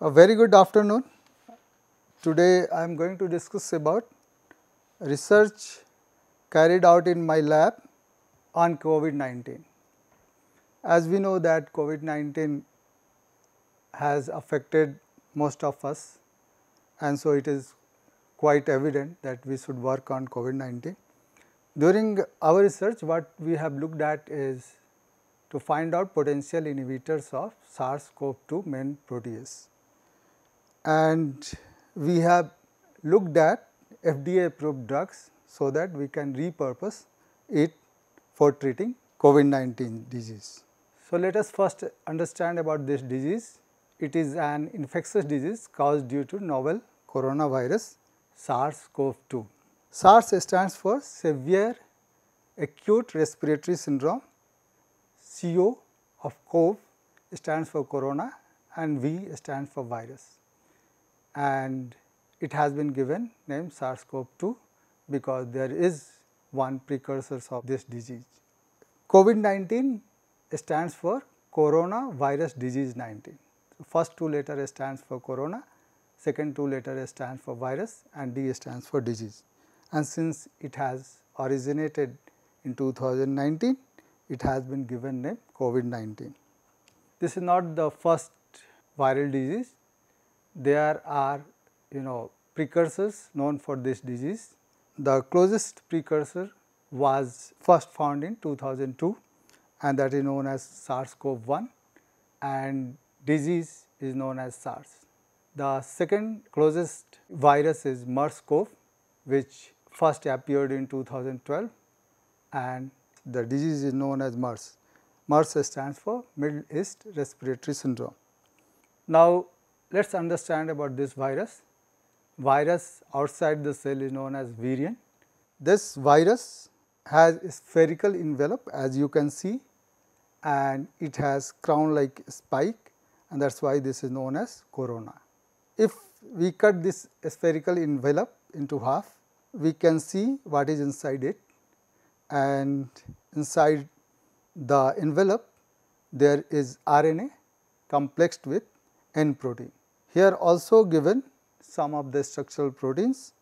A very good afternoon. Today I am going to discuss about research carried out in my lab on COVID-19. As we know that COVID-19 has affected most of us and so it is quite evident that we should work on COVID-19. During our research what we have looked at is to find out potential inhibitors of SARS-CoV-2 main protease and we have looked at FDA approved drugs so that we can repurpose it for treating COVID-19 disease. So, let us first understand about this disease. It is an infectious disease caused due to novel coronavirus SARS-CoV-2. SARS stands for Severe Acute Respiratory Syndrome, CO of CoV stands for corona and V stands for virus and it has been given name SARS-CoV-2 because there is one precursor of this disease. COVID-19 stands for Corona Virus Disease 19. first two letter stands for corona, second two letter stands for virus and D stands for disease. And since it has originated in 2019, it has been given name COVID-19. This is not the first viral disease there are you know precursors known for this disease. The closest precursor was first found in 2002 and that is known as SARS-CoV-1 and disease is known as SARS. The second closest virus is MERS-CoV which first appeared in 2012 and the disease is known as MERS. MERS stands for Middle East Respiratory Syndrome. Now, let us understand about this virus. Virus outside the cell is known as virion. This virus has spherical envelope as you can see and it has crown like spike and that is why this is known as corona. If we cut this spherical envelope into half, we can see what is inside it and inside the envelope there is RNA complexed with N protein. Here also given some of the structural proteins,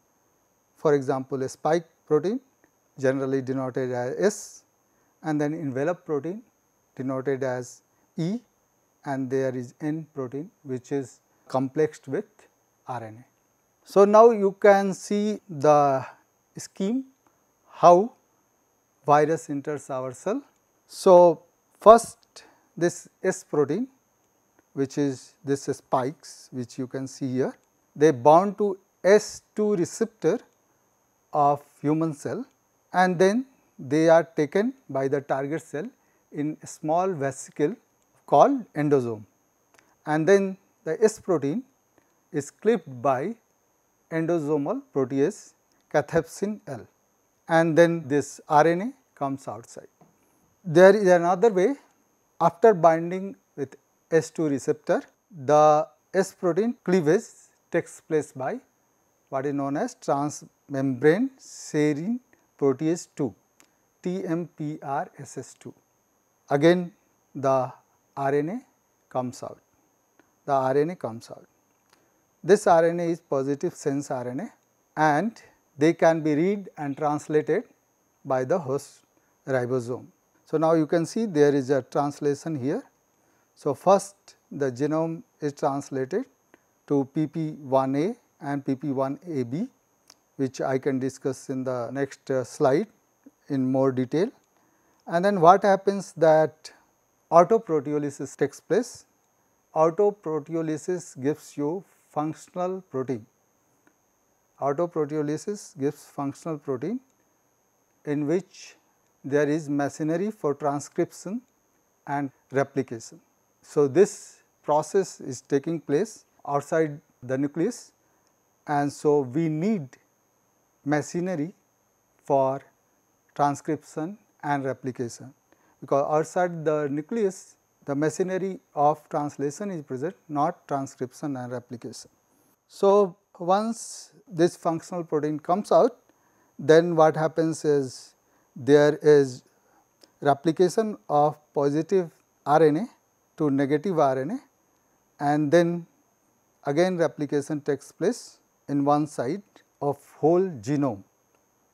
for example, a spike protein generally denoted as S and then envelope protein denoted as E and there is N protein which is complexed with RNA. So, now you can see the scheme how virus enters our cell. So, first this S protein which is this spikes which you can see here. They bound to S2 receptor of human cell and then they are taken by the target cell in small vesicle called endosome and then the S protein is clipped by endosomal protease cathepsin L and then this RNA comes outside. There is another way after binding S2 receptor, the S protein cleavage takes place by what is known as transmembrane serine protease 2 TMPRSS2. Again the RNA comes out, the RNA comes out. This RNA is positive sense RNA and they can be read and translated by the host ribosome. So, now you can see there is a translation here so, first the genome is translated to PP1A and PP1AB which I can discuss in the next uh, slide in more detail. And then what happens that autoproteolysis takes place. Autoproteolysis gives you functional protein. Autoproteolysis gives functional protein in which there is machinery for transcription and replication. So, this process is taking place outside the nucleus and so we need machinery for transcription and replication because outside the nucleus the machinery of translation is present not transcription and replication. So, once this functional protein comes out then what happens is there is replication of positive RNA to negative RNA and then again replication takes place in one side of whole genome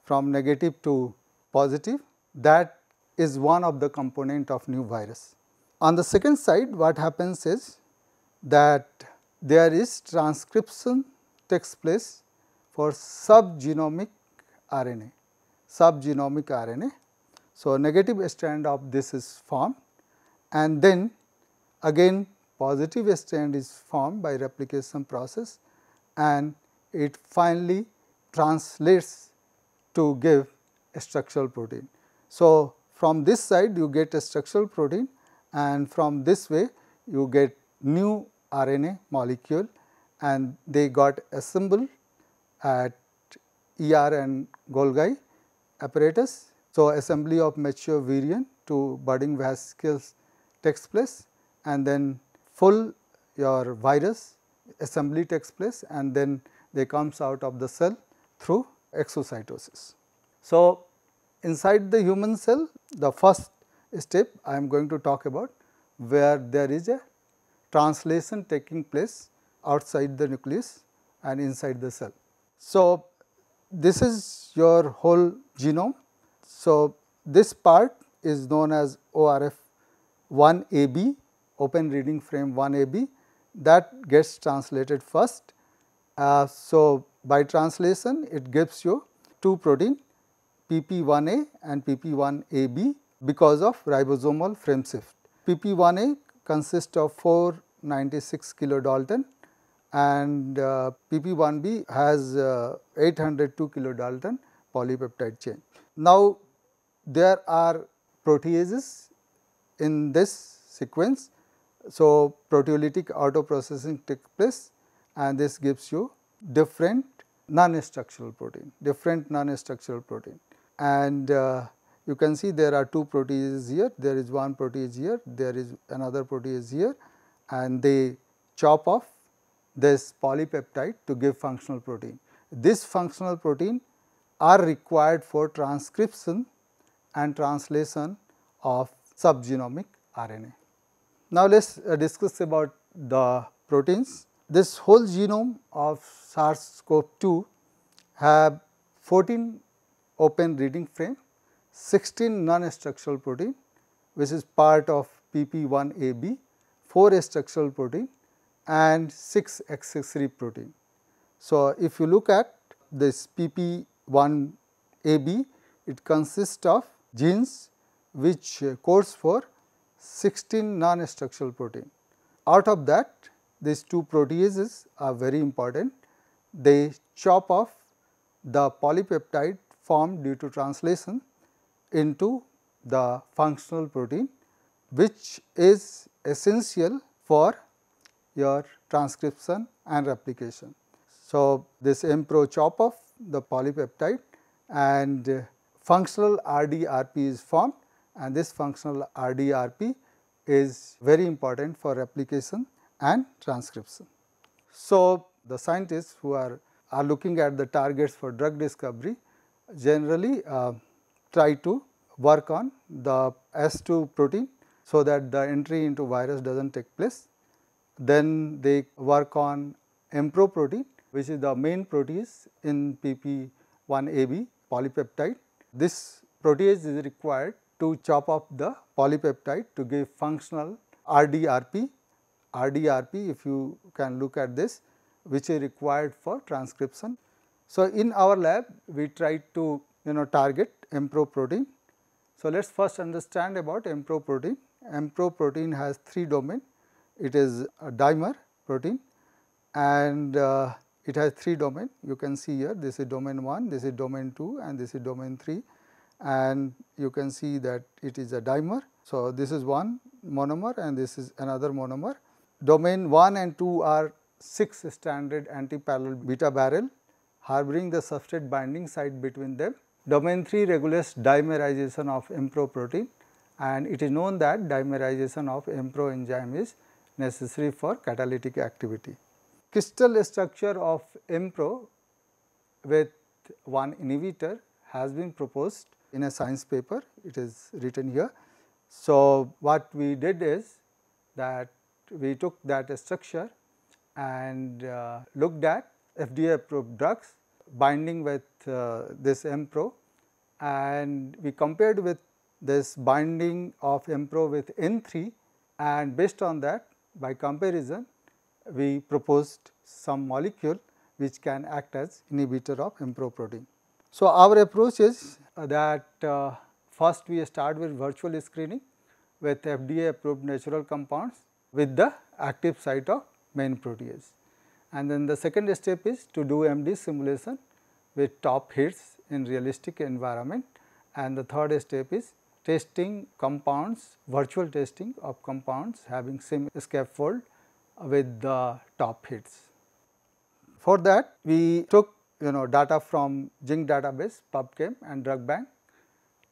from negative to positive that is one of the component of new virus. On the second side what happens is that there is transcription takes place for subgenomic RNA, subgenomic RNA. So, negative strand of this is formed and then Again positive strand is formed by replication process and it finally translates to give a structural protein. So, from this side you get a structural protein and from this way you get new RNA molecule and they got assembled at ER and Golgi apparatus. So, assembly of mature virion to budding vesicles takes place and then full your virus assembly takes place and then they comes out of the cell through exocytosis. So, inside the human cell the first step I am going to talk about where there is a translation taking place outside the nucleus and inside the cell. So, this is your whole genome. So, this part is known as ORF1AB open reading frame 1AB that gets translated first. Uh, so, by translation it gives you two protein PP1A and PP1AB because of ribosomal frame shift. PP1A consists of 496 kilodalton and uh, PP1B has uh, 802 kilodalton polypeptide chain. Now, there are proteases in this sequence so, proteolytic auto processing takes place and this gives you different non-structural protein, different non-structural protein. And uh, you can see there are two proteases here, there is one protease here, there is another protease here and they chop off this polypeptide to give functional protein. This functional protein are required for transcription and translation of subgenomic RNA. Now, let us uh, discuss about the proteins. This whole genome of SARS-CoV-2 have 14 open reading frame, 16 non-structural protein which is part of PP1AB, 4 structural protein and 6 accessory protein. So, if you look at this PP1AB, it consists of genes which uh, codes for 16 non-structural protein. Out of that these two proteases are very important. They chop off the polypeptide formed due to translation into the functional protein which is essential for your transcription and replication. So, this MPRO chop off the polypeptide and functional RDRP is formed and this functional RDRP is very important for replication and transcription. So, the scientists who are, are looking at the targets for drug discovery generally uh, try to work on the S2 protein. So, that the entry into virus does not take place. Then they work on MPRO protein which is the main protease in PP1AB polypeptide. This protease is required to chop up the polypeptide to give functional RDRP. RDRP if you can look at this which is required for transcription. So, in our lab we tried to you know target MPRO protein. So, let us first understand about MPRO protein. MPRO protein has three domain. It is a dimer protein and uh, it has three domain. You can see here this is domain 1, this is domain 2 and this is domain 3 and you can see that it is a dimer. So, this is one monomer and this is another monomer. Domain 1 and 2 are 6 standard anti-parallel beta barrel harboring the substrate binding site between them. Domain 3 regulates dimerization of MPRO protein and it is known that dimerization of MPRO enzyme is necessary for catalytic activity. Crystal structure of MPRO with one inhibitor has been proposed in a science paper it is written here. So, what we did is that we took that structure and uh, looked at FDA approved drugs binding with uh, this MPRO and we compared with this binding of MPRO with N3 and based on that by comparison we proposed some molecule which can act as inhibitor of MPRO protein. So, our approach is uh, that uh, first we start with virtual screening with FDA approved natural compounds with the active site of main protease. And then the second step is to do MD simulation with top hits in realistic environment and the third step is testing compounds, virtual testing of compounds having same scaffold with the top hits. For that we took you know data from Jing database, PubChem and drug bank.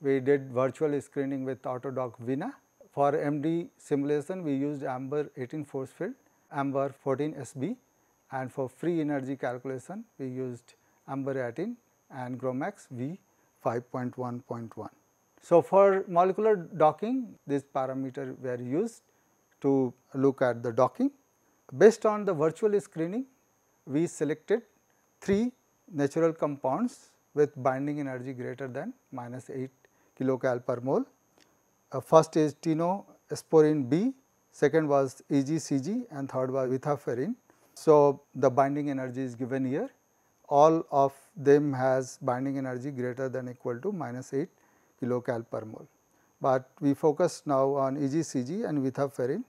We did virtual screening with Autodoc Vina. For MD simulation, we used AMBER 18 force field, AMBER 14 SB and for free energy calculation, we used AMBER 18 and Gromax V 5.1.1. So, for molecular docking, this parameter were used to look at the docking. Based on the virtual screening, we selected three natural compounds with binding energy greater than minus 8 kilocal per mole. Uh, first is tinosporin B, second was EGCG and third was vithaferin. So, the binding energy is given here all of them has binding energy greater than equal to minus 8 kilocal per mole. But we focus now on EGCG and vithaferin.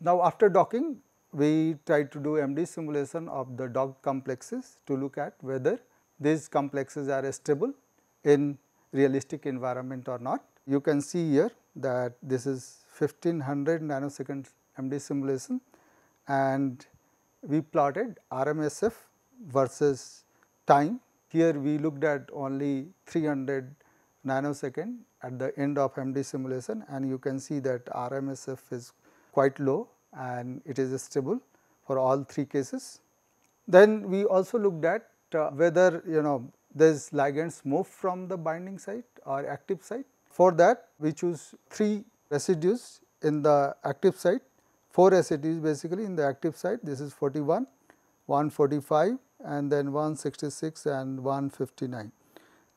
Now, after docking we tried to do MD simulation of the dog complexes to look at whether these complexes are stable in realistic environment or not. You can see here that this is 1500 nanosecond MD simulation and we plotted RMSF versus time. Here we looked at only 300 nanosecond at the end of MD simulation and you can see that RMSF is quite low and it is stable for all three cases. Then we also looked at uh, whether you know these ligands move from the binding site or active site. For that we choose 3 residues in the active site, 4 residues basically in the active site this is 41, 145 and then 166 and 159.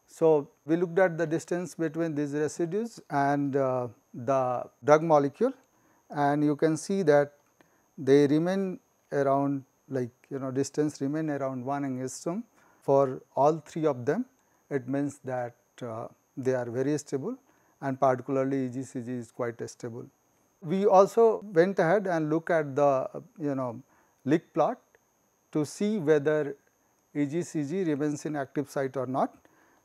So, we looked at the distance between these residues and uh, the drug molecule and you can see that they remain around like you know distance remain around 1 angstrom for all three of them it means that uh, they are very stable and particularly EGCG is quite stable. We also went ahead and look at the you know leak plot to see whether EGCG remains in active site or not.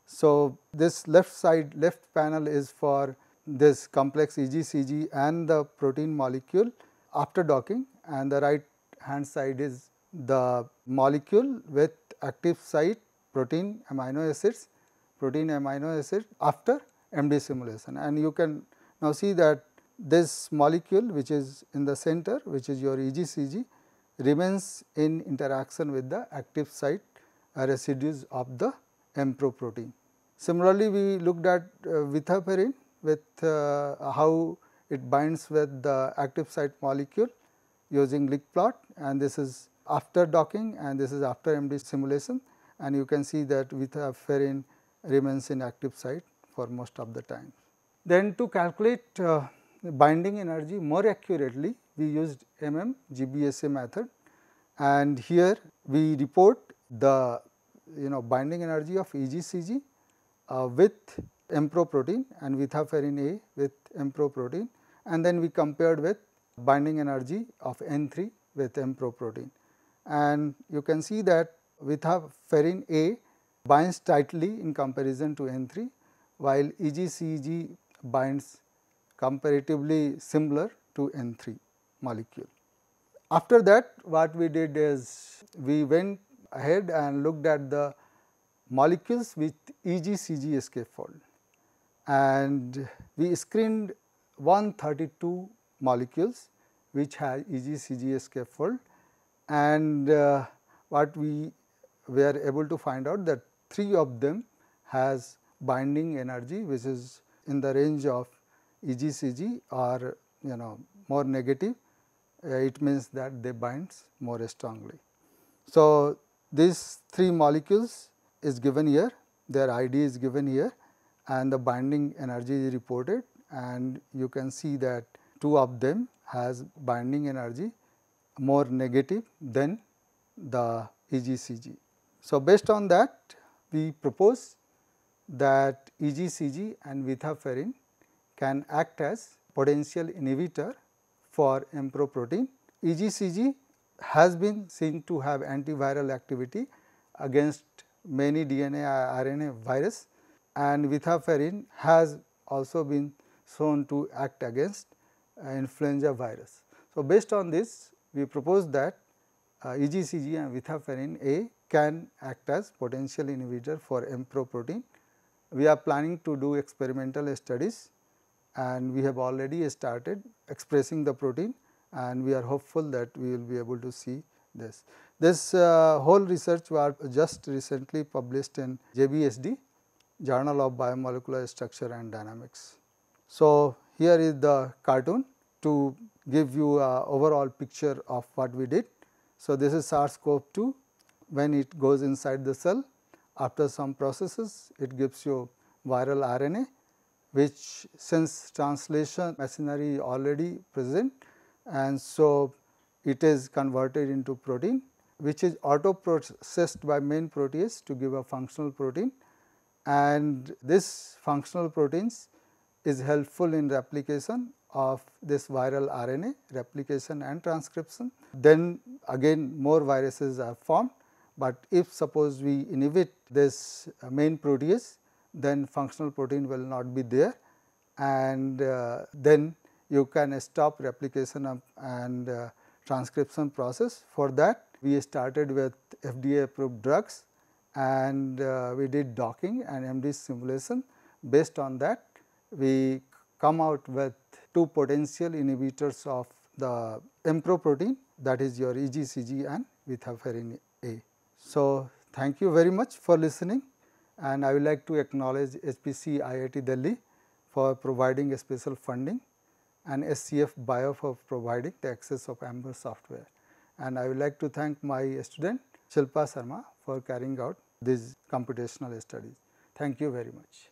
So, this left side left panel is for this complex EGCG and the protein molecule after docking and the right hand side is the molecule with active site protein amino acids, protein amino acid after MD simulation and you can now see that this molecule which is in the center which is your EGCG remains in interaction with the active site residues of the M protein. Similarly, we looked at uh, vithaparin with uh, how it binds with the active site molecule using lick plot and this is after docking and this is after MD simulation and you can see that vitaferrin remains in active site for most of the time. Then to calculate uh, binding energy more accurately we used MM GBSA method and here we report the you know binding energy of EGCG uh, with protein and vithafarin A with protein, and then we compared with binding energy of N3 with protein, And you can see that vithafarin A binds tightly in comparison to N3 while EGCG binds comparatively similar to N3 molecule. After that what we did is we went ahead and looked at the molecules with EGCG escape fold and we screened 132 molecules which have EGCG scaffold and uh, what we were able to find out that 3 of them has binding energy which is in the range of EGCG, are or you know more negative uh, it means that they binds more strongly. So, these 3 molecules is given here their ID is given here and the binding energy is reported and you can see that two of them has binding energy more negative than the EGCG. So, based on that we propose that EGCG and vithafarin can act as potential inhibitor for Mpro protein. EGCG has been seen to have antiviral activity against many DNA RNA virus and vithafarin has also been shown to act against uh, influenza virus. So, based on this we propose that uh, EGCG and vithafarin A can act as potential inhibitor for MPRO protein. We are planning to do experimental studies and we have already started expressing the protein and we are hopeful that we will be able to see this. This uh, whole research was just recently published in JBSD Journal of Biomolecular Structure and Dynamics. So, here is the cartoon to give you a overall picture of what we did. So, this is SARS-CoV-2 when it goes inside the cell after some processes it gives you viral RNA which since translation machinery already present and so it is converted into protein which is auto processed by main protease to give a functional protein and this functional proteins is helpful in replication of this viral RNA replication and transcription. Then again more viruses are formed, but if suppose we inhibit this main protease then functional protein will not be there and uh, then you can stop replication of, and uh, transcription process. For that we started with FDA approved drugs and uh, we did docking and MD simulation. Based on that, we come out with two potential inhibitors of the Mpro protein that is your EGCG and vithafarin A. So, thank you very much for listening and I would like to acknowledge HPC IIT Delhi for providing a special funding and SCF Bio for providing the access of AMBER software. And I would like to thank my student Shilpa Sharma for carrying out these computational studies. Thank you very much.